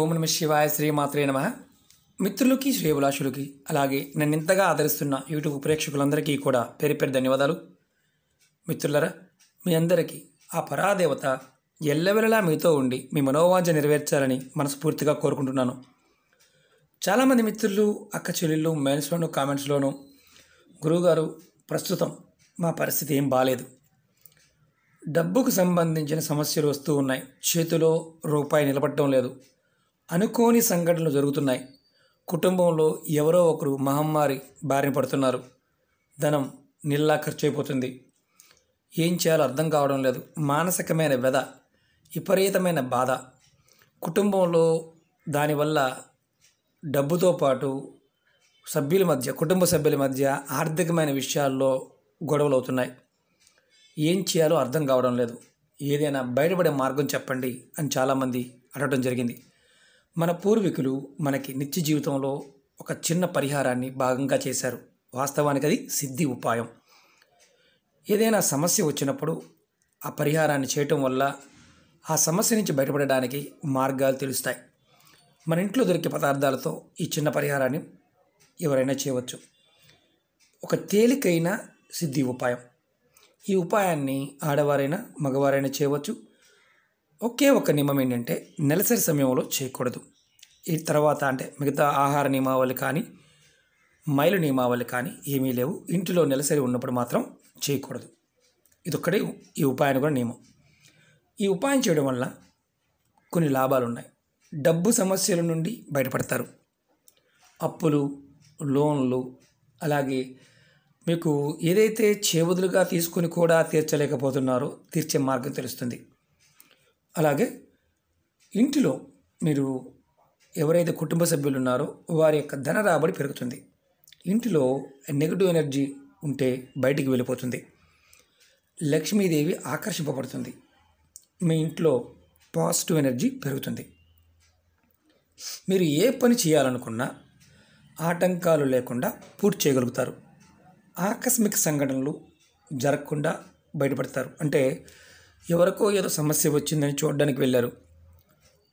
ఓం నమ శివాయ శ్రీమాత్రే నమ మిత్రులకి శ్రేయభిలాషులకి అలాగే నన్ను ఇంతగా ఆదరిస్తున్న యూట్యూబ్ ప్రేక్షకులందరికీ కూడా పేరు పేరు ధన్యవాదాలు మిత్రులరా మీ అందరికీ ఆ పరాదేవత ఎల్లవెల్లలా మీతో ఉండి మీ మనోవాంఛ నెరవేర్చాలని మనస్ఫూర్తిగా కోరుకుంటున్నాను చాలామంది మిత్రులు అక్క చెల్లెళ్ళు మెయిల్స్లోను కామెంట్స్లోను గురువుగారు ప్రస్తుతం మా పరిస్థితి ఏం బాగాలేదు డబ్బుకు సంబంధించిన సమస్యలు వస్తూ ఉన్నాయి చేతిలో రూపాయి నిలబడటం లేదు అనుకోని సంఘటనలు జరుగుతున్నాయి కుటుంబంలో ఎవరో ఒకరు మహమ్మారి బారిన పడుతున్నారు ధనం నిల్లా ఖర్చు అయిపోతుంది ఏం చేయాలో అర్థం కావడం లేదు మానసికమైన వ్యధ విపరీతమైన బాధ కుటుంబంలో దానివల్ల డబ్బుతో పాటు సభ్యుల మధ్య కుటుంబ సభ్యుల మధ్య ఆర్థికమైన విషయాల్లో గొడవలు అవుతున్నాయి ఏం చేయాలో అర్థం కావడం లేదు ఏదైనా బయటపడే మార్గం చెప్పండి అని చాలామంది అడగడం జరిగింది మన పూర్వీకులు మనకి నిత్య జీవితంలో ఒక చిన్న పరిహారాన్ని భాగంగా చేశారు వాస్తవానికి అది సిద్ధి ఉపాయం ఏదైనా సమస్య వచ్చినప్పుడు ఆ పరిహారాన్ని చేయటం వల్ల ఆ సమస్య నుంచి బయటపడడానికి మార్గాలు తెలుస్తాయి మన ఇంట్లో దొరికే పదార్థాలతో ఈ చిన్న పరిహారాన్ని ఎవరైనా చేయవచ్చు ఒక తేలికైన సిద్ధి ఉపాయం ఈ ఉపాయాన్ని ఆడవారైనా మగవారైనా చేయవచ్చు ఒకే ఒక నియమం ఏంటంటే నెలసరి సమయంలో చేయకూడదు ఈ తర్వాత అంటే మిగతా ఆహార నియమావళి కానీ మైలు నియమావళి కానీ ఏమీ లేవు ఇంటిలో నెలసరి ఉన్నప్పుడు మాత్రం చేయకూడదు ఇదొక్కడే ఈ ఉపాయాన్ని కూడా నియమం ఈ ఉపాయం చేయడం వల్ల కొన్ని లాభాలు ఉన్నాయి డబ్బు సమస్యల నుండి బయటపడతారు అప్పులు లోన్లు అలాగే మీకు ఏదైతే చేవదులుగా తీసుకుని కూడా తీర్చలేకపోతున్నారో తీర్చే మార్గం తెలుస్తుంది అలాగే ఇంటిలో మీరు ఎవరైతే కుటుంబ సభ్యులు ఉన్నారో వారి యొక్క ధన రాబడి పెరుగుతుంది ఇంటిలో నెగిటివ్ ఎనర్జీ ఉంటే బయటికి వెళ్ళిపోతుంది లక్ష్మీదేవి ఆకర్షింపబడుతుంది మీ ఇంట్లో పాజిటివ్ ఎనర్జీ పెరుగుతుంది మీరు ఏ పని చేయాలనుకున్నా ఆటంకాలు లేకుండా పూర్తి చేయగలుగుతారు ఆకస్మిక సంఘటనలు జరగకుండా బయటపడతారు అంటే ఎవరికో ఏదో సమస్య వచ్చిందని చూడడానికి వెళ్ళారు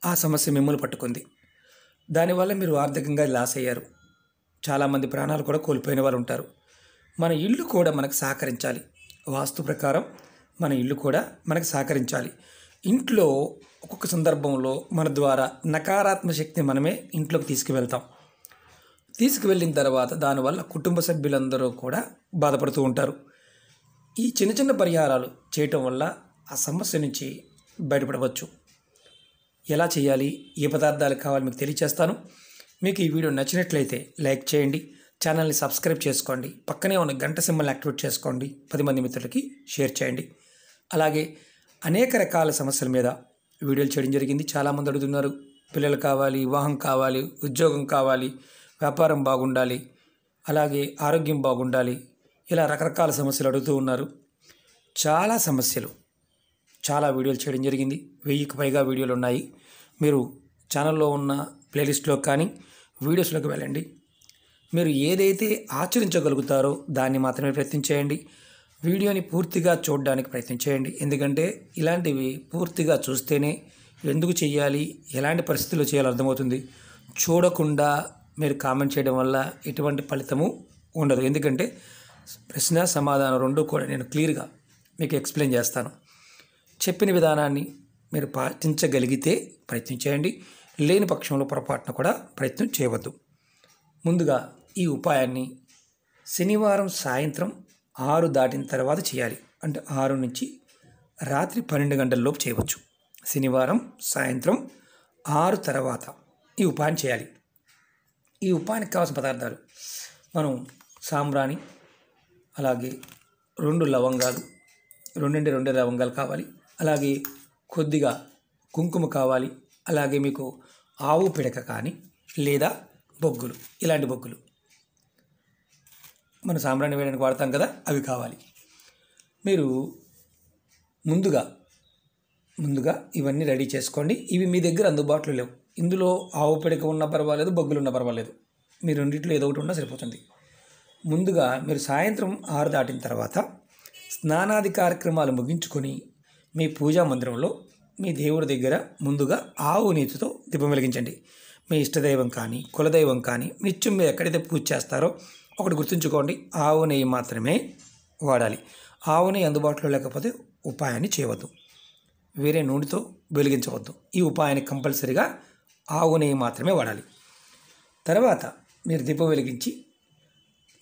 ఆ సమస్య మిమ్మల్ని పట్టుకుంది దానివల్ల మీరు ఆర్థికంగా లాస్ అయ్యారు చాలామంది ప్రాణాలు కూడా కోల్పోయిన వారు ఉంటారు మన ఇల్లు కూడా మనకు సహకరించాలి వాస్తు ప్రకారం మన ఇల్లు కూడా మనకు సహకరించాలి ఇంట్లో ఒక్కొక్క సందర్భంలో మన ద్వారా నకారాత్మక శక్తిని మనమే ఇంట్లోకి తీసుకువెళ్తాం తీసుకువెళ్ళిన తర్వాత దానివల్ల కుటుంబ సభ్యులందరూ కూడా బాధపడుతూ ఉంటారు ఈ చిన్న చిన్న పరిహారాలు చేయటం వల్ల ఆ సమస్య నుంచి బయటపడవచ్చు ఎలా చేయాలి ఏ పదార్థాలు కావాలి మీకు తెలియచేస్తాను మీకు ఈ వీడియో నచ్చినట్లయితే లైక్ చేయండి ఛానల్ని సబ్స్క్రైబ్ చేసుకోండి పక్కనే ఉన్న గంట సింబల్ని యాక్టివేట్ చేసుకోండి పది మంది మిత్రులకి షేర్ చేయండి అలాగే అనేక రకాల సమస్యల మీద వీడియోలు చేయడం జరిగింది చాలామంది అడుగుతున్నారు పిల్లలు కావాలి వివాహం కావాలి ఉద్యోగం కావాలి వ్యాపారం బాగుండాలి అలాగే ఆరోగ్యం బాగుండాలి ఇలా రకరకాల సమస్యలు అడుగుతూ ఉన్నారు చాలా సమస్యలు చాలా వీడియోలు చేయడం జరిగింది వెయ్యికి పైగా వీడియోలు ఉన్నాయి మీరు ఛానల్లో ఉన్న ప్లేలిస్ట్లో కానీ వీడియోస్లోకి వెళ్ళండి మీరు ఏదైతే ఆచరించగలుగుతారో దాన్ని మాత్రమే ప్రయత్నం చేయండి వీడియోని పూర్తిగా చూడడానికి ప్రయత్నం చేయండి ఎందుకంటే ఇలాంటివి పూర్తిగా చూస్తేనే ఎందుకు చేయాలి ఎలాంటి పరిస్థితుల్లో చేయాలో అర్థమవుతుంది చూడకుండా మీరు కామెంట్ చేయడం వల్ల ఎటువంటి ఫలితము ఉండదు ఎందుకంటే ప్రశ్న సమాధానం రెండు కూడా నేను క్లియర్గా మీకు ఎక్స్ప్లెయిన్ చేస్తాను చెప్పిన విధానాన్ని మీరు పాటించగలిగితే ప్రయత్నం చేయండి లేని పక్షంలో పొరపాటున కూడా ప్రయత్నం చేయవద్దు ముందుగా ఈ ఉపాయాన్ని శనివారం సాయంత్రం ఆరు దాటిన తర్వాత చేయాలి అంటే ఆరు నుంచి రాత్రి పన్నెండు గంటలలోపు చేయవచ్చు శనివారం సాయంత్రం ఆరు తర్వాత ఈ ఉపాయం చేయాలి ఈ ఉపాయానికి కావాల్సిన పదార్థాలు మనం సాంబ్రాణి అలాగే రెండు లవంగాలు రెండింటి రెండు లవంగాలు కావాలి అలాగే కొద్దిగా కుంకుమ కావాలి అలాగే మీకు ఆవు పిడక కానీ లేదా బొగ్గులు ఇలాంటి బొగ్గులు మన సాంబ్రాణి వేయడానికి వాడతాం కదా అవి కావాలి మీరు ముందుగా ముందుగా ఇవన్నీ రెడీ చేసుకోండి ఇవి మీ దగ్గర అందుబాటులో లేవు ఇందులో ఆవు పిడక ఉన్న పర్వాలేదు బొగ్గులు ఉన్న పర్వాలేదు మీ రెండింటిలో ఏదో ఒకటి ఉన్నా సరిపోతుంది ముందుగా మీరు సాయంత్రం ఆరు దాటిన తర్వాత స్నానాది కార్యక్రమాలు ముగించుకొని మీ పూజా మందిరంలో మీ దేవుడి దగ్గర ముందుగా ఆవు నీతితో దీపం వెలిగించండి మీ ఇష్టదైవం కానీ కులదైవం కానీ నిత్యం మీరు ఎక్కడైతే పూజ చేస్తారో ఒకటి గుర్తుంచుకోండి ఆవు నెయ్యి మాత్రమే వాడాలి ఆవు నెయ్యి అందుబాటులో లేకపోతే ఉపాయాన్ని చేయవద్దు వేరే నూనెతో వెలిగించవద్దు ఈ ఉపాయాన్ని కంపల్సరీగా ఆవు నెయ్యి మాత్రమే వాడాలి తర్వాత మీరు దీపం వెలిగించి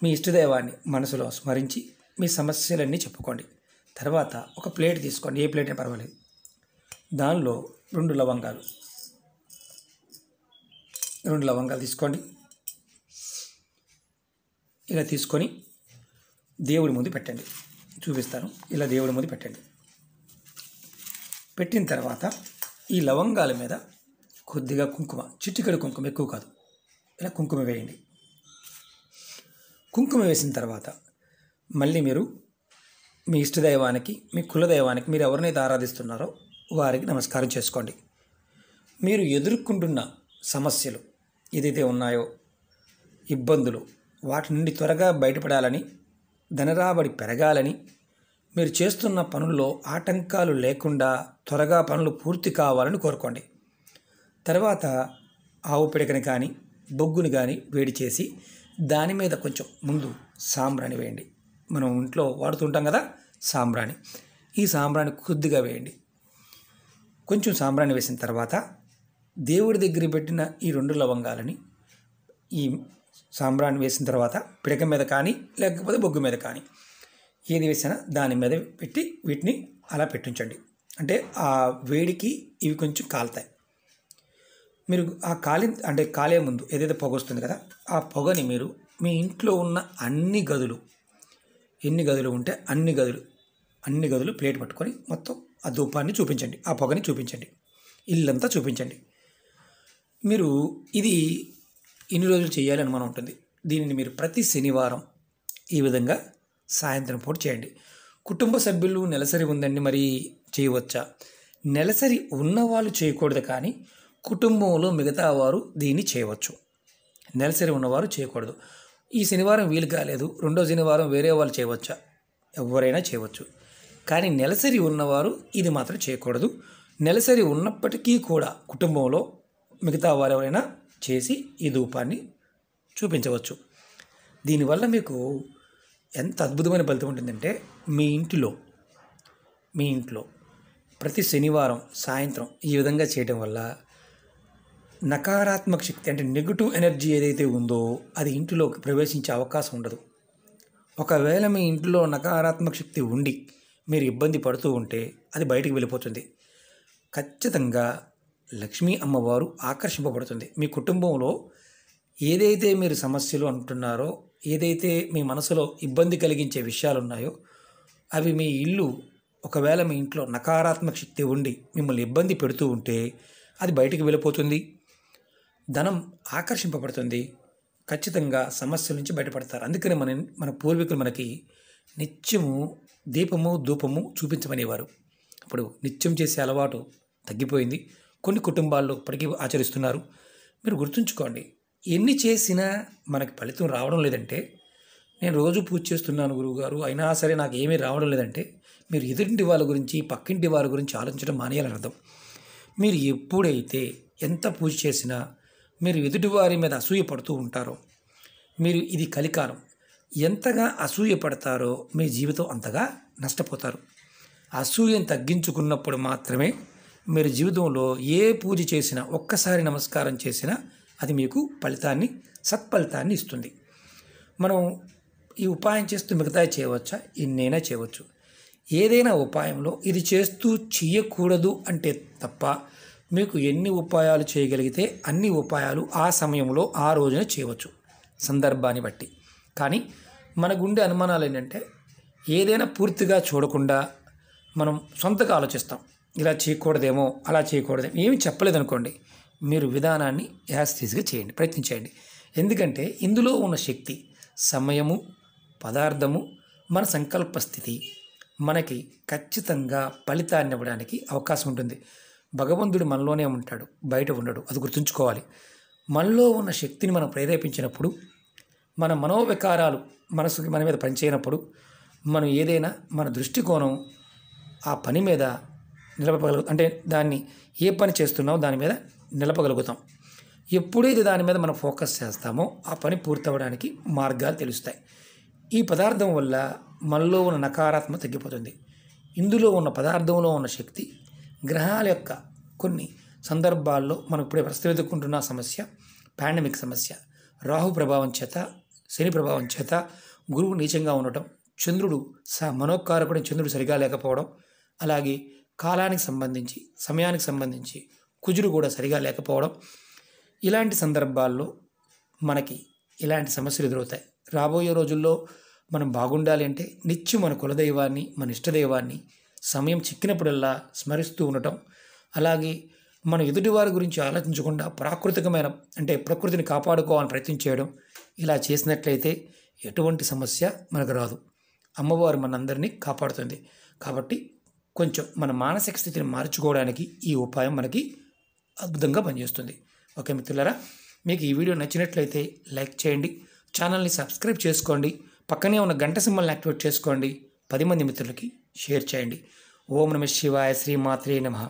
మీ ఇష్టదైవాన్ని మనసులో స్మరించి మీ సమస్యలన్నీ చెప్పుకోండి తర్వాత ఒక ప్లేట్ తీసుకోండి ఏ ప్లేట్ పర్వాలేదు దానిలో రెండు లవంగాలు రెండు లవంగాలు తీసుకోండి ఇలా తీసుకొని దేవుడి ముందు పెట్టండి చూపిస్తాను ఇలా దేవుడి ముందు పెట్టండి పెట్టిన తర్వాత ఈ లవంగాల మీద కొద్దిగా కుంకుమ చిటికడు కుంకుమ ఎక్కువ కాదు ఇలా కుంకుమ వేయండి కుంకుమ వేసిన తర్వాత మళ్ళీ మీరు మీ ఇష్టదైవానికి మీ కులదైవానికి మీరు ఎవరినైతే ఆరాధిస్తున్నారో వారికి నమస్కారం చేసుకోండి మీరు ఎదుర్కొంటున్న సమస్యలు ఏదైతే ఉన్నాయో ఇబ్బందులు వాటి నుండి త్వరగా బయటపడాలని ధనరాబడి పెరగాలని మీరు చేస్తున్న పనుల్లో ఆటంకాలు లేకుండా త్వరగా పనులు పూర్తి కావాలని కోరుకోండి తర్వాత ఆవు పిడకని కానీ బొగ్గుని కానీ వేడి చేసి దాని మీద కొంచెం ముందు సాంబ్రాని వేయండి మనం ఇంట్లో వాడుతుంటాం కదా సాంబ్రాణి ఈ సాంబ్రాణి కొద్దిగా వేయండి కొంచెం సాంబ్రాణి వేసిన తర్వాత దేవుడి దగ్గర పెట్టిన ఈ రెండు లవంగాలని ఈ సాంబ్రాణి వేసిన తర్వాత పిడక మీద కానీ లేకపోతే బొగ్గు మీద కానీ ఏది వేసినా దాని మీద పెట్టి వీటిని అలా పెట్టించండి అంటే ఆ వేడికి ఇవి కొంచెం కాలుతాయి మీరు ఆ కాలి అంటే కాలే ముందు ఏదైతే పొగ వస్తుంది కదా ఆ పొగని మీరు మీ ఇంట్లో ఉన్న అన్ని గదులు ఎన్ని గదులు ఉంటే అన్ని గదులు అన్ని గదులు ప్లేట్ పట్టుకొని మొత్తం ఆ ధూపాన్ని చూపించండి ఆ పొగని చూపించండి ఇల్లంతా చూపించండి మీరు ఇది ఇన్ని రోజులు చేయాలని మనం ఉంటుంది దీనిని మీరు ప్రతి శనివారం ఈ విధంగా సాయంత్రం పూట చేయండి కుటుంబ సభ్యులు నెలసరి ఉందండి మరి చేయవచ్చా నెలసరి ఉన్నవాళ్ళు చేయకూడదు కానీ కుటుంబంలో మిగతా వారు దీన్ని చేయవచ్చు నెలసరి ఉన్నవారు చేయకూడదు ఈ శనివారం వీలు కాలేదు రెండో శనివారం వేరే వాళ్ళు చేయవచ్చా ఎవరైనా చేయవచ్చు కానీ నెలసరి ఉన్నవారు ఇది మాత్రం చేయకూడదు నెలసరి ఉన్నప్పటికీ కూడా కుటుంబంలో మిగతా వారెవరైనా చేసి ఈ ధూపాన్ని చూపించవచ్చు దీనివల్ల మీకు ఎంత అద్భుతమైన ఫలితం ఉంటుందంటే మీ ఇంటిలో మీ ఇంట్లో ప్రతి శనివారం సాయంత్రం ఈ విధంగా చేయడం వల్ల నకారాత్మక శక్తి అంటే నెగిటివ్ ఎనర్జీ ఏదైతే ఉందో అది ఇంటిలోకి ప్రవేశించే అవకాశం ఉండదు ఒకవేళ మీ ఇంట్లో నకారాత్మక శక్తి ఉండి మీరు ఇబ్బంది పడుతూ ఉంటే అది బయటికి వెళ్ళిపోతుంది ఖచ్చితంగా లక్ష్మీ అమ్మవారు ఆకర్షింపబడుతుంది మీ కుటుంబంలో ఏదైతే మీరు సమస్యలు అంటున్నారో ఏదైతే మీ మనసులో ఇబ్బంది కలిగించే విషయాలు ఉన్నాయో అవి మీ ఇల్లు ఒకవేళ మీ ఇంట్లో నకారాత్మక శక్తి ఉండి మిమ్మల్ని ఇబ్బంది పెడుతూ ఉంటే అది బయటికి వెళ్ళిపోతుంది ధనం ఆకర్షింపబడుతుంది ఖచ్చితంగా సమస్యల నుంచి బయటపడతారు అందుకని మన మన పూర్వీకులు మనకి నిత్యము దీపము ధూపము చూపించమనేవారు ఇప్పుడు నిత్యం చేసే అలవాటు తగ్గిపోయింది కొన్ని కుటుంబాల్లో ఇప్పటికీ ఆచరిస్తున్నారు మీరు గుర్తుంచుకోండి ఎన్ని చేసినా మనకి ఫలితం రావడం లేదంటే నేను రోజు పూజ చేస్తున్నాను గురువుగారు అయినా సరే నాకు ఏమీ రావడం లేదంటే మీరు ఎదురింటి వాళ్ళ గురించి పక్కింటి వాళ్ళ గురించి ఆలోచించడం మానేయాలని అర్థం మీరు ఎప్పుడైతే ఎంత పూజ చేసినా మీరు ఎదుటివారి మీద అసూయ పడుతూ ఉంటారు మీరు ఇది కలికాలం ఎంతగా అసూయ పడతారో మీ జీవితం అంతగా నష్టపోతారు అసూయను తగ్గించుకున్నప్పుడు మాత్రమే మీరు జీవితంలో ఏ పూజ చేసినా ఒక్కసారి నమస్కారం చేసినా అది మీకు ఫలితాన్ని సత్ఫలితాన్ని ఇస్తుంది మనం ఈ ఉపాయం చేస్తూ మిగతా చేయవచ్చా ఇన్నైనా చేయవచ్చు ఏదైనా ఉపాయంలో ఇది చేస్తూ చేయకూడదు అంటే తప్ప మీకు ఎన్ని ఉపాయాలు చేయగలిగితే అన్ని ఉపాయాలు ఆ సమయంలో ఆ రోజున చేయవచ్చు సందర్భాన్ని బట్టి కానీ మన గుండె అనుమానాలు ఏంటంటే ఏదైనా పూర్తిగా చూడకుండా మనం సొంతగా ఆలోచిస్తాం ఇలా చేయకూడదేమో అలా చేయకూడదేమో ఏమి చెప్పలేదు అనుకోండి మీరు విధానాన్ని యాస్టీస్గా చేయండి ప్రయత్నించేయండి ఎందుకంటే ఇందులో ఉన్న శక్తి సమయము పదార్థము మన సంకల్ప స్థితి మనకి ఖచ్చితంగా ఫలితాన్ని ఇవ్వడానికి అవకాశం ఉంటుంది భగవంతుడు మనలోనే ఉంటాడు బయట ఉండడు అది గుర్తుంచుకోవాలి మనలో ఉన్న శక్తిని మనం ప్రేరేపించినప్పుడు మన మనోవికారాలు మనసుకి మన మీద పనిచేయనప్పుడు మనం ఏదైనా మన దృష్టికోణం ఆ పని మీద నిలపగలుగు అంటే దాన్ని ఏ పని చేస్తున్నామో దాని మీద నిలపగలుగుతాం ఎప్పుడైతే దాని మీద మనం ఫోకస్ చేస్తామో ఆ పని పూర్తవడానికి మార్గాలు తెలుస్తాయి ఈ పదార్థం వల్ల మనలో ఉన్న నకారాత్మక తగ్గిపోతుంది ఇందులో ఉన్న పదార్థంలో ఉన్న శక్తి గ్రహాల యొక్క కొన్ని సందర్భాల్లో మనం ఇప్పుడే ప్రస్తుతం ఎదుర్కొంటున్న సమస్య పాండమిక్ సమస్య రాహు ప్రభావం చేత శని ప్రభావం చేత గురువు నీచంగా ఉండటం చంద్రుడు స మనోకారకుడు చంద్రుడు సరిగా లేకపోవడం అలాగే కాలానికి సంబంధించి సమయానికి సంబంధించి కుజుడు కూడా సరిగా లేకపోవడం ఇలాంటి సందర్భాల్లో మనకి ఇలాంటి సమస్యలు ఎదురవుతాయి రాబోయే రోజుల్లో మనం బాగుండాలి అంటే నిత్యం మన కులదైవాన్ని మన ఇష్టదైవాన్ని సమయం చిక్కినప్పుడల్లా స్మరిస్తూ ఉండటం అలాగే మనం ఎదుటివారి గురించి ఆలోచించకుండా ప్రాకృతికమైన అంటే ప్రకృతిని కాపాడుకోవాలని ప్రయత్నం చేయడం ఇలా చేసినట్లయితే ఎటువంటి సమస్య మనకు రాదు అమ్మవారు మనందరినీ కాపాడుతుంది కాబట్టి కొంచెం మన మానసిక స్థితిని మార్చుకోవడానికి ఈ ఉపాయం మనకి అద్భుతంగా పనిచేస్తుంది ఓకే మిత్రులారా మీకు ఈ వీడియో నచ్చినట్లయితే లైక్ చేయండి ఛానల్ని సబ్స్క్రైబ్ చేసుకోండి పక్కనే ఉన్న గంట సింబల్ని యాక్టివేట్ చేసుకోండి పది మంది మిత్రులకి షేర్ చేయండి ఓం నమ శివాయ శ్రీమాత్రే నమః